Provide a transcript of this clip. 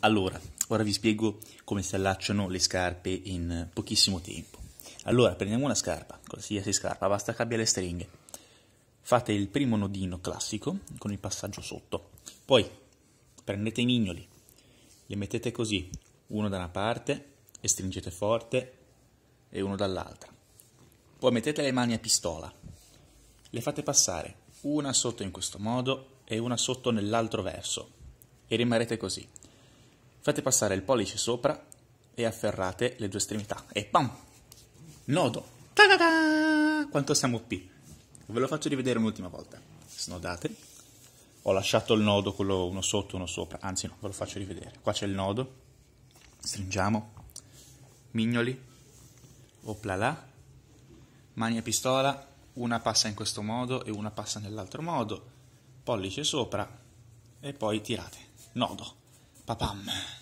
Allora, ora vi spiego come si allacciano le scarpe in pochissimo tempo. Allora, prendiamo una scarpa, qualsiasi scarpa, basta che abbia le stringhe. Fate il primo nodino classico con il passaggio sotto. Poi prendete i mignoli, li mettete così, uno da una parte e stringete forte e uno dall'altra. Poi mettete le mani a pistola, le fate passare una sotto in questo modo e una sotto nell'altro verso e rimarrete così. Fate passare il pollice sopra e afferrate le due estremità. E pam! Nodo! Ta-da-da! Quanto siamo P? Ve lo faccio rivedere un'ultima volta. Snodate. Ho lasciato il nodo, quello uno sotto, uno sopra. Anzi no, ve lo faccio rivedere. Qua c'è il nodo. Stringiamo. Mignoli. Oplala. Mani a pistola. Una passa in questo modo e una passa nell'altro modo. Pollice sopra. E poi tirate. Nodo. Papam.